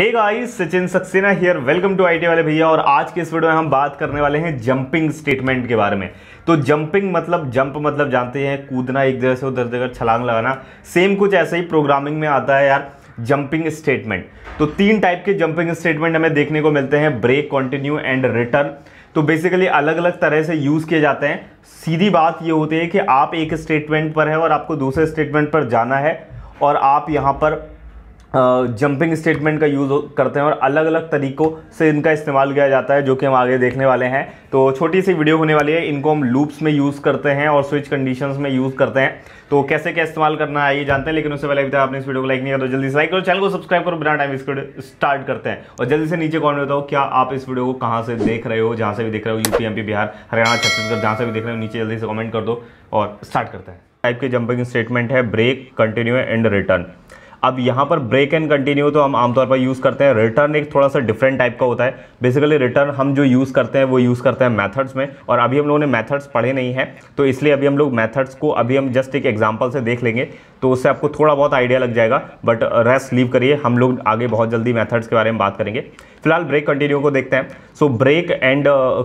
hey guys Sachin Saxena here welcome to IT वाले भैया और आज के इस वीडियो में हम बात करने वाले हैं जंपिंग स्टेटमेंट के बारे में तो जंपिंग मतलब जंप मतलब जानते हैं कूदना एक जगह से उधर जगह छलांग लगाना सेम कुछ ऐसे ही प्रोग्रामिंग में आता है यार जंपिंग स्टेटमेंट तो तीन टाइप के जंपिंग स्टेटमेंट हमें देखने को मिलते हैं ब्रेक कॉन्टिन्यू एंड रिटर्न तो बेसिकली अलग अलग तरह से यूज़ किए जाते हैं सीधी बात ये होती है कि आप एक स्टेटमेंट पर है और आपको दूसरे स्टेटमेंट पर जाना है और आप यहाँ पर जंपिंग स्टेटमेंट का यूज़ करते हैं और अलग अलग तरीक़ों से इनका इस्तेमाल किया जाता है जो कि हम आगे देखने वाले हैं तो छोटी सी वीडियो होने वाली है इनको हम लूप्स में यूज़ करते हैं और स्विच कंडीशंस में यूज़ करते हैं तो कैसे क्या इस्तेमाल करना है ये जानते हैं लेकिन उससे पहले अभी तक आपने इस वीडियो को लाइक नहीं किया तो जल्दी से लाइक करो चैनल को सब्सक्राइब करो बिना टाइम इसको स्टार्ट करते हैं और जल्दी से नीचे कॉमेंट बताओ क्या आप इस वीडियो को कहाँ से देख रहे हो जहाँ से भी देख रहे हो यूपी एम बिहार हरियाणा छत्तीसगढ़ जहाँ से भी देख रहे हो नीचे जल्दी से कॉमेंट कर दो और स्टार्ट करते हैं टाइप के जंपिंग स्टेटमेंट है ब्रेक कंटिन्यू एंड रिटर्न अब यहाँ पर ब्रेक एंड कंटिन्यू तो हम आमतौर पर यूज़ करते हैं रिटर्न एक थोड़ा सा डिफरेंट टाइप का होता है बेसिकली रिटर्न हम जो यूज़ करते हैं वो यूज़ करते हैं मैथड्स में और अभी हम लोगों ने मैथड्स पढ़े नहीं हैं तो इसलिए अभी हम लोग मैथड्स को अभी हम जस्ट एक एग्जाम्पल से देख लेंगे तो उससे आपको थोड़ा बहुत आइडिया लग जाएगा बट रेस्ट लीव करिए हम लोग आगे बहुत जल्दी मैथड्स के बारे में बात करेंगे फिलहाल ब्रेक कंटिन्यू को देखते हैं सो ब्रेक एंड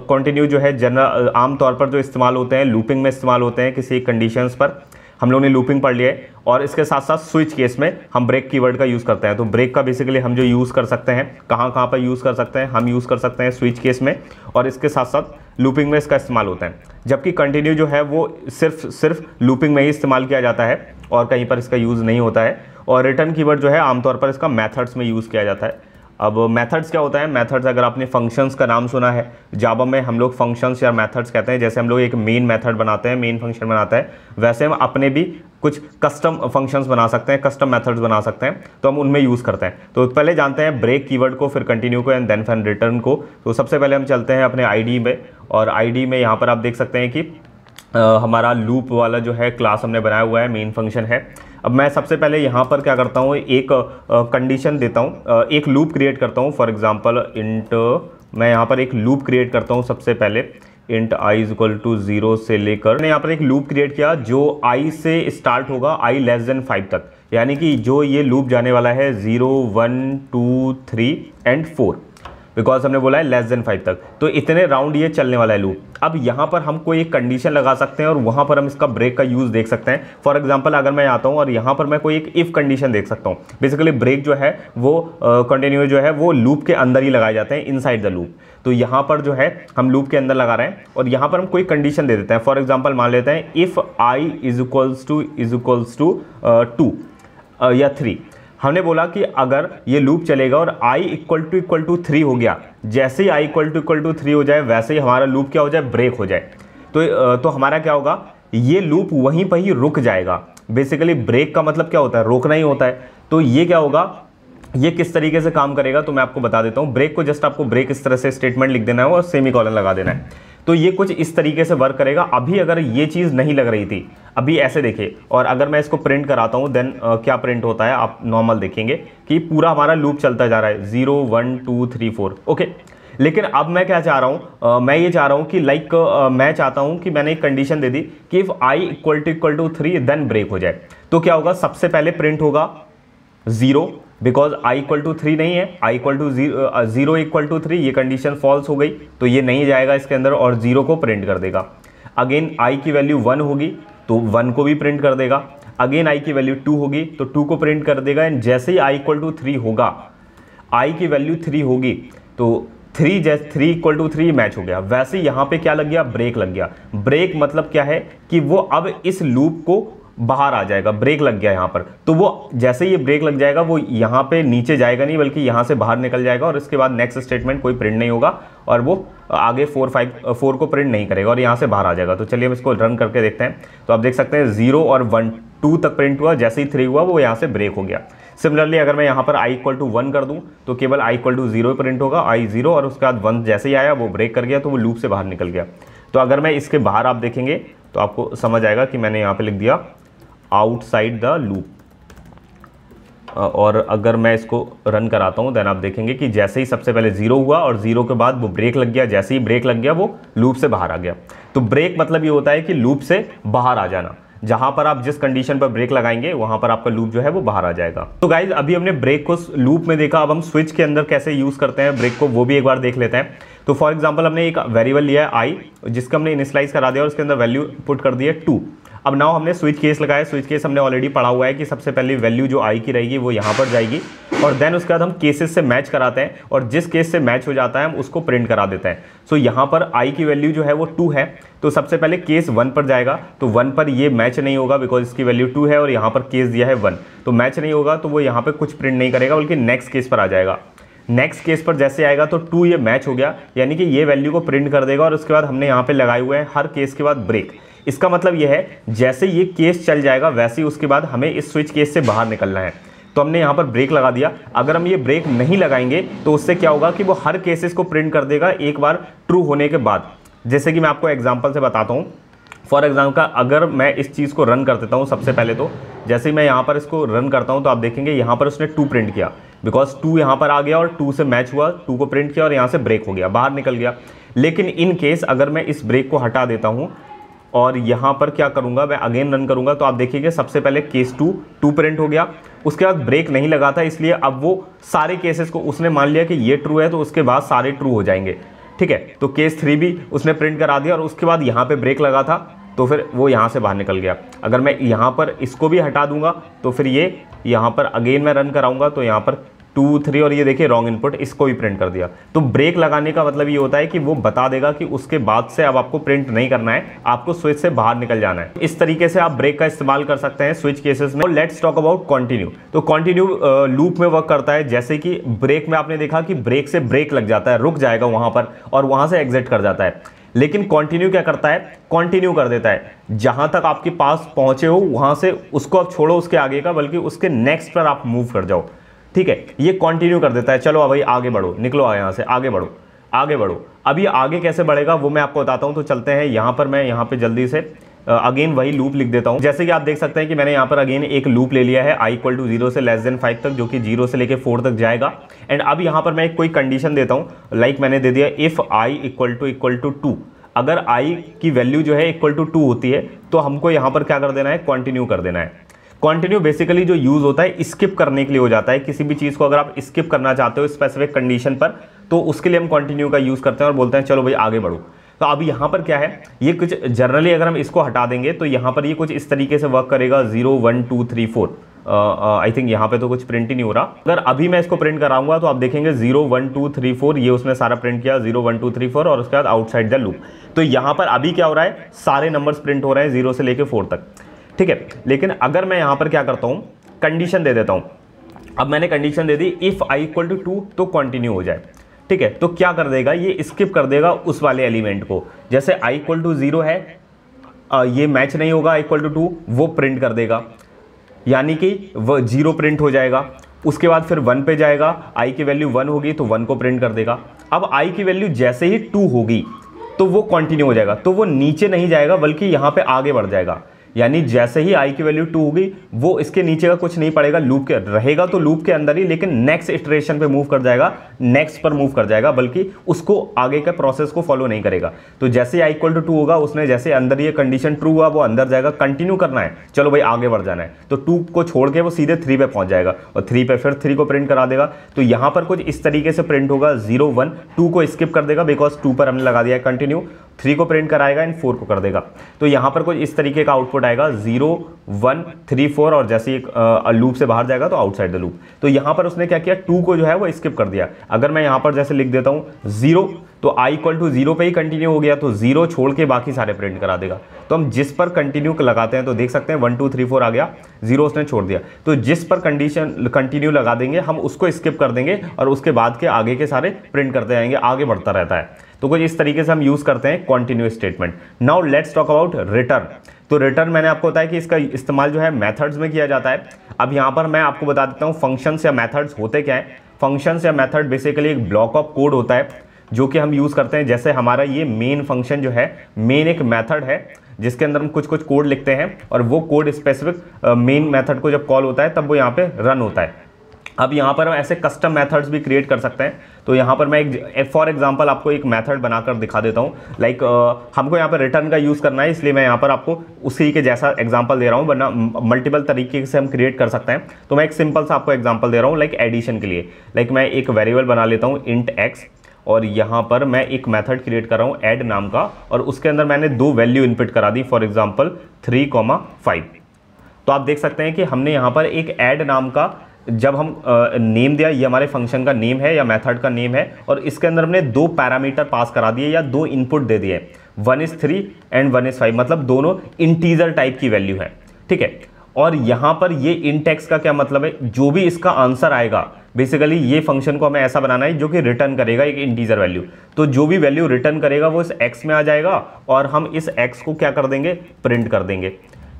कंटिन्यू जो है जनरल uh, आमतौर पर जो इस्तेमाल होते हैं लूपिंग में इस्तेमाल होते हैं किसी कंडीशंस पर हम लोग ने लूपिंग पढ़ लिया है और इसके साथ साथ स्विच केस में हम ब्रेक कीवर्ड का यूज़ करते हैं तो ब्रेक का बेसिकली हम जो यूज़ कर सकते हैं कहाँ कहाँ पर यूज़ कर सकते हैं हम यूज़ कर सकते हैं स्विच केस में और इसके साथ साथ लूपिंग में इसका इस्तेमाल होता है जबकि कंटिन्यू जो है वो सिर्फ सिर्फ लूपिंग में ही इस्तेमाल किया जाता है और कहीं पर इसका यूज़ नहीं होता है और रिटर्न कीवर्ड जो है आमतौर पर इसका मैथड्स में यूज़ किया जाता है अब मेथड्स क्या होता है मेथड्स अगर आपने फंक्शंस का नाम सुना है जावा में हम लोग फंक्शंस या मेथड्स कहते हैं जैसे हम लोग एक मेन मेथड बनाते हैं मेन फंक्शन बनाते हैं वैसे हम अपने भी कुछ कस्टम फंक्शंस बना सकते हैं कस्टम मेथड्स बना सकते हैं तो हम उनमें यूज़ करते हैं तो पहले जानते हैं ब्रेक कीवर्ड को फिर कंटिन्यू को एंड देन फैन रिटर्न को तो सबसे पहले हम चलते हैं अपने आई में और आई में यहाँ पर आप देख सकते हैं कि आ, हमारा लूप वाला जो है क्लास हमने बनाया हुआ है मेन फंक्शन है अब मैं सबसे पहले यहाँ पर क्या करता हूँ एक कंडीशन देता हूँ एक लूप क्रिएट करता हूँ फॉर एग्जाम्पल इंट मैं यहाँ पर एक लूप क्रिएट करता हूँ सबसे पहले int i is equal to zero से लेकर मैंने यहाँ पर एक लूप क्रिएट किया जो आई से स्टार्ट होगा आई लेस देन फाइव तक यानी कि जो ये लूप जाने वाला है zero one two three and four because हमने बोला है लेस देन फाइव तक तो इतने राउंड ये चलने वाला है लूप अब यहाँ पर हम कोई एक कंडीशन लगा सकते हैं और वहाँ पर हम इसका ब्रेक का यूज़ देख सकते हैं फॉर एग्जाम्पल अगर मैं आता हूँ और यहाँ पर मैं कोई एक इफ़ कंडीशन देख सकता हूँ बेसिकली ब्रेक जो है वो कंटिन्यू uh, जो है वो लूप के अंदर ही लगाए जाते हैं इनसाइड द लूप तो यहाँ पर जो है हम लूप के अंदर लगा रहे हैं और यहाँ पर हम कोई कंडीशन दे देते हैं फॉर एग्जाम्पल मान लेते हैं if I is equals to is equals to two या थ्री हमने बोला कि अगर ये लूप चलेगा और i equal to equal to three हो गया जैसे ही i equal to equal to three हो जाए वैसे ही हमारा लूप क्या हो जाए ब्रेक हो जाए तो तो हमारा क्या होगा ये लूप वहीं पर ही रुक जाएगा बेसिकली ब्रेक का मतलब क्या होता है रोकना ही होता है तो ये क्या होगा ये किस तरीके से काम करेगा तो मैं आपको बता देता हूँ ब्रेक को जस्ट आपको ब्रेक इस तरह से स्टेटमेंट लिख देना है और सेमी कॉलन लगा देना है तो ये कुछ इस तरीके से वर्क करेगा अभी अगर ये चीज़ नहीं लग रही थी अभी ऐसे देखिए और अगर मैं इसको प्रिंट कराता हूँ देन आ, क्या प्रिंट होता है आप नॉर्मल देखेंगे कि पूरा हमारा लूप चलता जा रहा है zero one two three four okay लेकिन अब मैं क्या चाह रहा हूँ मैं ये चाह रहा हूँ कि लाइक like, मैं चाहता हूँ कि मैंने एक कंडीशन दे दी कि if I equal to equal to three then break हो जाए तो क्या होगा सबसे पहले प्रिंट होगा zero because I equal to three नहीं है I equal to zero equal to three ये कंडीशन फॉल्स हो गई तो ये नहीं जाएगा इसके अंदर और जीरो को प्रिंट कर देगा अगेन आई की वैल्यू वन होगी तो वन को भी प्रिंट कर देगा अगेन आई की वैल्यू टू होगी तो टू को प्रिंट कर देगा एंड जैसे ही आई इक्वल टू थ्री होगा आई की वैल्यू थ्री होगी तो थ्री जैसे three equal to three match हो गया वैसे यहाँ पे क्या लग गया ब्रेक लग गया ब्रेक मतलब क्या है कि वो अब इस लूप को बाहर आ जाएगा ब्रेक लग गया यहाँ पर तो वो जैसे ये ब्रेक लग जाएगा वो यहाँ पे नीचे जाएगा नहीं बल्कि यहाँ से बाहर निकल जाएगा और इसके बाद नेक्स्ट स्टेटमेंट कोई प्रिंट नहीं होगा और वो आगे फोर फाइव फोर को प्रिंट नहीं करेगा और यहाँ से बाहर आ जाएगा तो चलिए हम इसको रन करके देखते हैं तो आप देख सकते हैं जीरो और वन टू तक प्रिंट हुआ जैसे ही थ्री हुआ वो यहाँ से ब्रेक हो गया सिमिलरली अगर मैं यहाँ पर आई इक्वल टू वन कर दूँ तो केवल I equal to zero print होगा आई जीरो और उसके बाद वन जैसे ही आया वो ब्रेक कर गया तो वो लूप से बाहर निकल गया तो अगर मैं इसके बाहर आप देखेंगे तो आपको समझ आएगा कि मैंने यहाँ पर लिख दिया आउटसाइड द लूप और अगर मैं इसको रन कराता हूँ देन आप देखेंगे कि जैसे ही सबसे पहले ज़ीरो हुआ और ज़ीरो के बाद वो ब्रेक लग गया जैसे ही ब्रेक लग गया वो लूप से बाहर आ गया तो ब्रेक मतलब ये होता है कि लूप से बाहर आ जाना जहां पर आप जिस कंडीशन पर ब्रेक लगाएंगे वहां पर आपका लूप जो है वो बाहर आ जाएगा तो गाइज अभी हमने ब्रेक को लूप में देखा अब हम स्विच के अंदर कैसे यूज़ करते हैं ब्रेक को वो भी एक बार देख लेते हैं तो फॉर एग्जाम्पल हमने एक वेरिएबल लिया है आई जिसका हमने इनिशलाइज करा दिया और उसके अंदर वैल्यू पुट कर दिया है टू अब नाउ हमने स्विच केस लगाया स्विच केस हमने ऑलरेडी पढ़ा हुआ है कि सबसे पहले वैल्यू जो आई की रहेगी वो यहाँ पर जाएगी और देन उसके बाद हम केसेस से मैच कराते हैं और जिस केस से मैच हो जाता है हम उसको प्रिंट करा देते हैं सो so, यहाँ पर आई की वैल्यू जो है वो टू है तो सबसे पहले केस वन पर जाएगा तो वन पर ये मैच नहीं होगा बिकॉज इसकी वैल्यू टू है और यहाँ पर केस दिया है वन तो मैच नहीं होगा तो वो यहाँ पर कुछ प्रिंट नहीं करेगा बल्कि नेक्स्ट केस पर आ जाएगा नेक्स्ट केस पर जैसे आएगा तो टू ये मैच हो गया यानी कि ये वैल्यू को प्रिंट कर देगा और उसके बाद हमने यहाँ पे लगाए हुए हैं हर केस के बाद ब्रेक इसका मतलब यह है जैसे ये केस चल जाएगा वैसे ही उसके बाद हमें इस स्विच केस से बाहर निकलना है तो हमने यहाँ पर ब्रेक लगा दिया अगर हम ये ब्रेक नहीं लगाएंगे तो उससे क्या होगा कि वो हर केसेस को प्रिंट कर देगा एक बार ट्रू होने के बाद जैसे कि मैं आपको एग्जाम्पल से बताता हूँ फॉर एग्जाम्पल का अगर मैं इस चीज़ को रन कर देता हूँ सबसे पहले तो जैसे ही मैं यहाँ पर इसको रन करता हूँ तो आप देखेंगे यहाँ पर उसने टू प्रिंट किया बिकॉज टू यहाँ पर आ गया और टू से मैच हुआ टू को प्रिंट किया और यहाँ से ब्रेक हो गया बाहर निकल गया लेकिन इन केस अगर मैं इस ब्रेक को हटा देता हूँ और यहाँ पर क्या करूँगा मैं अगेन रन करूँगा तो आप देखिएगा सबसे पहले केस टू टू प्रिंट हो गया उसके बाद ब्रेक नहीं लगा था इसलिए अब वो सारे केसेस को उसने मान लिया कि ये ट्रू है तो उसके बाद सारे ट्रू हो जाएंगे ठीक है तो केस थ्री भी उसने प्रिंट करा दिया और उसके बाद यहाँ पर ब्रेक लगा था तो फिर वो यहाँ से बाहर निकल गया अगर मैं यहाँ पर इसको भी हटा दूंगा तो फिर ये यहाँ पर अगेन मैं रन कराऊंगा तो यहाँ पर टू थ्री और ये देखिए रॉन्ग इनपुट इसको भी प्रिंट कर दिया तो ब्रेक लगाने का मतलब ये होता है कि वो बता देगा कि उसके बाद से अब आपको प्रिंट नहीं करना है आपको स्विच से बाहर निकल जाना है इस तरीके से आप ब्रेक का इस्तेमाल कर सकते हैं स्विच केसेस में लेट्स टॉक अबाउट कॉन्टिन्यू तो कॉन्टिन्यू लूप में वर्क करता है जैसे कि ब्रेक में आपने देखा कि ब्रेक से ब्रेक लग जाता है रुक जाएगा वहाँ पर और वहाँ से एग्जिट कर जाता है लेकिन कंटिन्यू क्या करता है कंटिन्यू कर देता है जहाँ तक आपके पास पहुँचे हो वहाँ से उसको आप छोड़ो उसके आगे का बल्कि उसके नेक्स्ट पर आप मूव कर जाओ ठीक है ये कंटिन्यू कर देता है चलो भाई आगे बढ़ो निकलो यहाँ से आगे बढ़ो आगे बढ़ो अब ये आगे कैसे बढ़ेगा वो मैं आपको बताता हूँ तो चलते हैं यहाँ पर मैं यहाँ पर जल्दी से अगेन वही लूप लिख देता हूँ जैसे कि आप देख सकते हैं कि मैंने यहाँ पर अगेन एक लूप ले लिया है आई इक्वल टू जीरो से लेस देन फाइव तक जो कि जीरो से लेके फोर तक जाएगा एंड अब यहाँ पर मैं एक कोई कंडीशन देता हूँ लाइक like मैंने दे दिया if I equal to equal to two अगर आई की वैल्यू जो है इक्वल टू टू होती है तो हमको यहाँ पर क्या कर देना है कॉन्टिन्यू कर देना है कॉन्टिन्यू बेसिकली जो यूज़ होता है स्किप करने के लिए हो जाता है किसी भी चीज़ को अगर आप स्किप करना चाहते हो स्पेसिफिक कंडीशन पर तो उसके लिए हम कॉन्टिन्यू का यूज़ करते हैं और बोलते हैं चलो भाई आगे बढ़ो तो अब यहाँ पर क्या है ये कुछ जनरली अगर हम इसको हटा देंगे तो यहाँ पर ये कुछ इस तरीके से वर्क करेगा zero one two three four I think यहाँ पे तो कुछ प्रिंट ही नहीं हो रहा अगर अभी मैं इसको प्रिंट कराऊंगा तो आप देखेंगे zero one two three four ये उसने सारा प्रिंट किया zero one two three four और उसके बाद आउटसाइड द लूप तो यहाँ पर अभी क्या हो रहा है सारे नंबर्स प्रिंट हो रहे हैं जीरो से लेकर फोर तक ठीक है लेकिन अगर मैं यहाँ पर क्या करता हूँ कंडीशन दे देता हूँ अब मैंने कंडीशन दे दी if I equal to two तो कॉन्टिन्यू हो जाए ठीक है तो क्या कर देगा ये स्किप कर देगा उस वाले एलिमेंट को जैसे आई इक्वल टू ज़ीरो है आ, ये मैच नहीं होगा इक्वल टू टू वो प्रिंट कर देगा यानी कि वह जीरो प्रिंट हो जाएगा उसके बाद फिर वन पे जाएगा आई की वैल्यू वन होगी तो वन को प्रिंट कर देगा अब आई की वैल्यू जैसे ही टू होगी तो वो कंटिन्यू हो जाएगा तो वो नीचे नहीं जाएगा बल्कि यहाँ पे आगे बढ़ जाएगा यानी जैसे ही आई की वैल्यू टू होगी वो इसके नीचे का कुछ नहीं पड़ेगा लूप के रहेगा तो लूप के अंदर ही लेकिन नेक्स्ट इटरेशन पे मूव कर जाएगा नेक्स्ट पर मूव कर जाएगा बल्कि उसको आगे के प्रोसेस को फॉलो नहीं करेगा तो जैसे आई इक्वल टू टू होगा उसने जैसे अंदर ये कंडीशन ट्रू हुआ वो अंदर जाएगा कंटिन्यू करना है चलो भाई आगे बढ़ जाना है तो टू को छोड़ के वो सीधे थ्री पे पहुंच जाएगा और थ्री पे फिर थ्री को प्रिंट करा देगा तो यहां पर कुछ इस तरीके से प्रिंट होगा जीरो वन टू को स्किप कर देगा बिकॉज टू पर हमने लगा दिया है कंटिन्यू थ्री को प्रिंट कराएगा एंड फोर को कर देगा तो यहाँ पर कुछ इस तरीके का आउटपुट आएगा जीरो वन थ्री फोर और जैसे एक लूप से बाहर जाएगा तो आउटसाइड द लूप तो यहाँ पर उसने क्या किया टू को जो है वो स्किप कर दिया अगर मैं यहाँ पर जैसे लिख देता हूँ जीरो तो आई इक्वल टू जीरो पे ही कंटिन्यू हो गया तो जीरो छोड़ के बाकी सारे प्रिंट करा देगा तो हम जिस पर कंटिन्यू लगाते हैं तो देख सकते हैं वन टू थ्री फोर आ गया जीरो उसने छोड़ दिया तो जिस पर कंडीशन कंटिन्यू लगा देंगे हम उसको स्किप कर देंगे और उसके बाद के आगे के सारे प्रिंट करते जाएंगे आगे बढ़ता रहता है तो कुछ इस तरीके से हम यूज़ करते हैं continue statement now let's talk about return तो रिटर्न मैंने आपको बताया कि इसका इस्तेमाल जो है मैथड्स में किया जाता है अब यहाँ पर मैं आपको बता देता हूँ फंक्शंस या मैथड्स होते क्या है फंक्शंस या मैथड बेसिकली एक ब्लॉक ऑफ कोड होता है जो कि हम यूज़ करते हैं जैसे हमारा ये मेन फंक्शन जो है मेन एक मैथड है जिसके अंदर हम कुछ कुछ कोड लिखते हैं और वो कोड स्पेसिफिक मेन मेथड को जब कॉल होता है तब वो यहाँ पे रन होता है अब यहाँ पर हम ऐसे कस्टम मेथड्स भी क्रिएट कर सकते हैं तो यहाँ पर मैं एक फॉर एग्जांपल आपको एक मेथड बनाकर दिखा देता हूँ लाइक like, हमको यहाँ पर रिटर्न का यूज़ करना है इसलिए मैं यहाँ पर आपको उसी के जैसा एग्जांपल दे रहा हूँ वरना मल्टीपल तरीके से हम क्रिएट कर सकते हैं तो मैं एक सिंपल सा आपको एग्जाम्पल दे रहा हूँ लाइक एडिशन के लिए लाइक like, मैं एक वेरिएबल बना लेता हूँ इंट एक्स और यहाँ पर मैं एक मैथड क्रिएट कर रहा हूँ ऐड नाम का और उसके अंदर मैंने दो वैल्यू इनपुट करा दी फॉर एग्जाम्पल थ्री तो आप देख सकते हैं कि हमने यहाँ पर एक ऐड नाम का जब हम नेम दिया ये हमारे फंक्शन का नेम है या मेथड का नेम है और इसके अंदर हमने दो पैरामीटर पास करा दिए या दो इनपुट दे दिए one is three and one is five मतलब दोनों इंटीजर टाइप की वैल्यू है ठीक है और यहाँ पर ये इंटेक्स का क्या मतलब है जो भी इसका आंसर आएगा बेसिकली ये फंक्शन को हमें ऐसा बनाना है जो कि रिटर्न करेगा एक इंटीजर वैल्यू तो जो भी वैल्यू रिटर्न करेगा वो इस एक्स में आ जाएगा और हम इस एक्स को क्या कर देंगे प्रिंट कर देंगे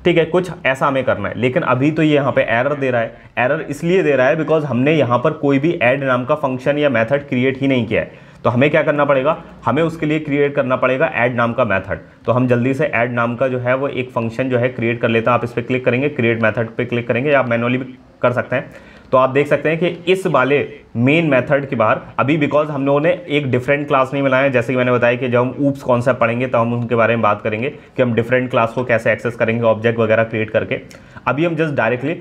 ठीक है कुछ ऐसा हमें करना है लेकिन अभी तो ये यहाँ पे एरर दे रहा है एरर इसलिए दे रहा है बिकॉज हमने यहाँ पर कोई भी ऐड नाम का फंक्शन या मेथड क्रिएट ही नहीं किया है तो हमें क्या करना पड़ेगा हमें उसके लिए क्रिएट करना पड़ेगा ऐड नाम का मेथड तो हम जल्दी से ऐड नाम का जो है वो एक फंक्शन जो है क्रिएट कर लेते हैं आप इस पर क्लिक करेंगे क्रिएट मैथड पर क्लिक करेंगे या आप मैनुअली भी कर सकते हैं तो आप देख सकते हैं कि इस वाले मेन मेथड के बाहर अभी बिकॉज हम लोगों ने एक डिफरेंट क्लास नहीं मिलाया जैसे कि मैंने बताया कि जब हम ऊप्स कॉन्सेप्ट पढ़ेंगे तो हम उनके बारे में बात करेंगे कि हम डिफरेंट क्लास को कैसे एक्सेस करेंगे ऑब्जेक्ट वगैरह क्रिएट करके अभी हम जस्ट डायरेक्टली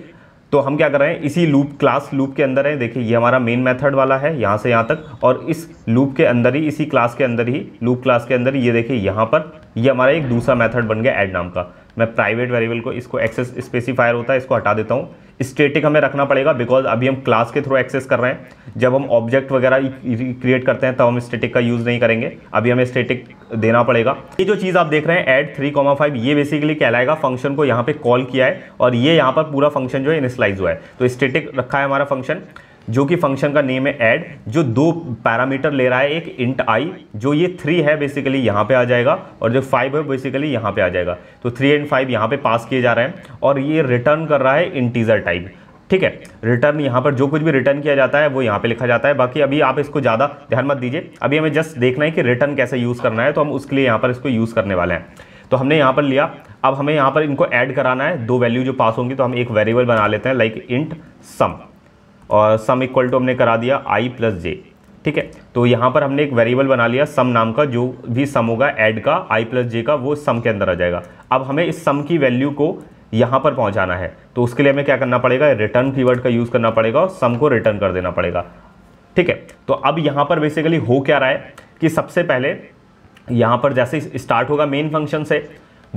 तो हम क्या कर रहे हैं इसी लूप क्लास लूप के अंदर है देखिए ये हमारा मेन मेथड वाला है यहाँ से यहाँ तक और इस लूप के अंदर ही इसी क्लास के अंदर ही लूप क्लास के अंदर ये देखिए यहाँ पर ये हमारा एक दूसरा मेथड बन गया ऐड नाम का मैं प्राइवेट वेरिएबल को इसको एक्सेस स्पेसिफायर होता है इसको हटा देता हूँ स्टेटिक हमें रखना पड़ेगा बिकॉज अभी हम क्लास के थ्रू एक्सेस कर रहे हैं जब हम ऑब्जेक्ट वगैरह क्रिएट e- e- e- करते हैं तब तो हम स्टेटिक का यूज़ नहीं करेंगे अभी हमें स्टेटिक देना पड़ेगा ये जो चीज़ आप देख रहे हैं एड थ्री कॉमा फाइव ये बेसिकली कहलाएगा फंक्शन को यहाँ पे कॉल किया है और ये यहाँ पर पूरा फंक्शन जो है इनिसलाइज हुआ है तो स्टेटिक रखा है हमारा फंक्शन जो कि फंक्शन का नेम है ऐड जो दो पैरामीटर ले रहा है एक इंट आई जो ये थ्री है बेसिकली यहाँ पे आ जाएगा और जो फाइव है बेसिकली यहाँ पे आ जाएगा तो थ्री एंड फाइव यहाँ पे पास किए जा रहे हैं और ये रिटर्न कर रहा है इंटीजर टाइप ठीक है रिटर्न यहाँ पर जो कुछ भी रिटर्न किया जाता है वो यहाँ पे लिखा जाता है बाकी अभी आप इसको ज़्यादा ध्यान मत दीजिए अभी हमें जस्ट देखना है कि रिटर्न कैसे यूज़ करना है तो हम उसके लिए यहाँ पर इसको यूज़ करने वाले हैं तो हमने यहाँ पर लिया अब हमें यहाँ पर इनको ऐड कराना है दो वैल्यू जो पास होंगी तो हम एक वेरिएबल बना लेते हैं लाइक इंट सम और सम इक्वल टू हमने करा दिया आई प्लस जे ठीक है तो यहाँ पर हमने एक वेरिएबल बना लिया सम नाम का जो भी सम होगा एड का आई प्लस जे का वो सम के अंदर आ जाएगा अब हमें इस सम की वैल्यू को यहाँ पर पहुँचाना है तो उसके लिए हमें क्या करना पड़ेगा रिटर्न कीवर्ड का यूज़ करना पड़ेगा और सम को रिटर्न कर देना पड़ेगा ठीक है तो अब यहाँ पर बेसिकली हो क्या रहा है कि सबसे पहले यहाँ पर जैसे स्टार्ट होगा मेन फंक्शन से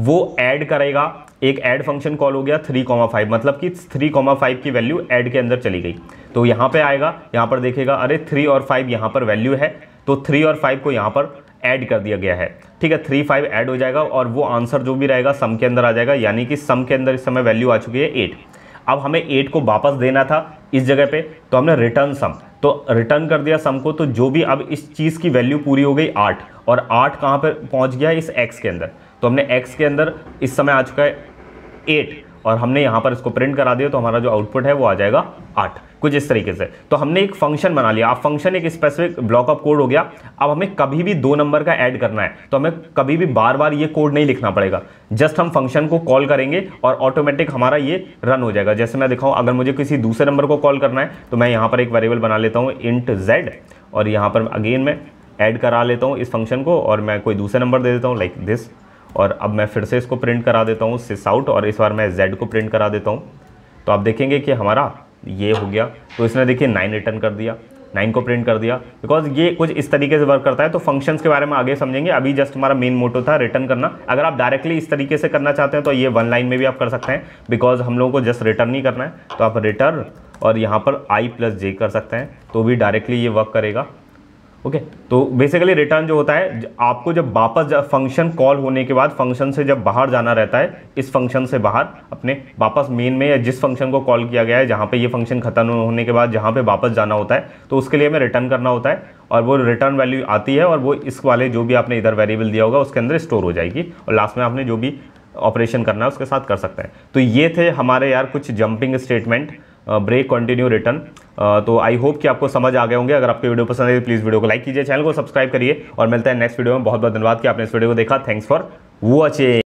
वो ऐड करेगा एक ऐड फंक्शन कॉल हो गया थ्री कॉमा फाइव मतलब कि थ्री कॉमा फाइव की वैल्यू ऐड के अंदर चली गई तो यहाँ पे आएगा यहाँ पर देखेगा अरे थ्री और फाइव यहाँ पर वैल्यू है तो थ्री और फाइव को यहाँ पर ऐड कर दिया गया है ठीक है थ्री फाइव ऐड हो जाएगा और वो आंसर जो भी रहेगा सम के अंदर आ जाएगा यानी कि सम के अंदर इस समय वैल्यू आ चुकी है एट अब हमें एट को वापस देना था इस जगह पर तो हमने रिटर्न सम तो रिटर्न कर दिया सम को तो जो भी अब इस चीज़ की वैल्यू पूरी हो गई आठ और आठ कहाँ पर पहुँच गया इस एक्स के अंदर तो हमने एक्स के अंदर इस समय आ चुका है एट और हमने यहाँ पर इसको प्रिंट करा दिया तो हमारा जो आउटपुट है वो आ जाएगा आठ कुछ इस तरीके से तो हमने एक फंक्शन बना लिया आप फंक्शन एक स्पेसिफिक ब्लॉक ऑफ कोड हो गया अब हमें कभी भी दो नंबर का ऐड करना है तो हमें कभी भी बार बार ये कोड नहीं लिखना पड़ेगा जस्ट हम फंक्शन को कॉल करेंगे और ऑटोमेटिक हमारा ये रन हो जाएगा जैसे मैं दिखाऊँ अगर मुझे किसी दूसरे नंबर को कॉल करना है तो मैं यहाँ पर एक वेरिएबल बना लेता हूँ इंट जेड और यहाँ पर अगेन मैं ऐड करा लेता हूँ इस फंक्शन को और मैं कोई दूसरे नंबर दे देता हूँ लाइक दिस और अब मैं फिर से इसको प्रिंट करा देता हूँ सिस आउट और इस बार मैं जेड को प्रिंट करा देता हूँ तो आप देखेंगे कि हमारा ये हो गया तो इसने देखिए नाइन रिटर्न कर दिया नाइन को प्रिंट कर दिया बिकॉज ये कुछ इस तरीके से वर्क करता है तो फंक्शंस के बारे में आगे समझेंगे अभी जस्ट हमारा मेन मोटो था रिटर्न करना अगर आप डायरेक्टली इस तरीके से करना चाहते हैं तो ये वन लाइन में भी आप कर सकते हैं बिकॉज हम लोगों को जस्ट रिटर्न ही करना है तो आप रिटर्न और यहाँ पर आई प्लस जे कर सकते हैं तो भी डायरेक्टली ये वर्क करेगा ओके okay, तो बेसिकली रिटर्न जो होता है आपको जब वापस फंक्शन कॉल होने के बाद फंक्शन से जब बाहर जाना रहता है इस फंक्शन से बाहर अपने वापस मेन में या जिस फंक्शन को कॉल किया गया है जहाँ पे ये फंक्शन खत्म होने के बाद जहाँ पे वापस जाना होता है तो उसके लिए हमें रिटर्न करना होता है और वो रिटर्न वैल्यू आती है और वो इस वाले जो भी आपने इधर वेरिएबल दिया होगा उसके अंदर स्टोर हो जाएगी और लास्ट में आपने जो भी ऑपरेशन करना है उसके साथ कर सकते हैं तो ये थे हमारे यार कुछ jumping statement break continue return तो आई होप कि आपको समझ आ गए होंगे अगर आपको वीडियो पसंद है प्लीज़ वीडियो को लाइक कीजिए चैनल को सब्सक्राइब करिए और मिलता है नेक्स्ट वीडियो में बहुत बहुत धन्यवाद कि आपने इस वीडियो को देखा थैंक्स फॉर वॉचिंग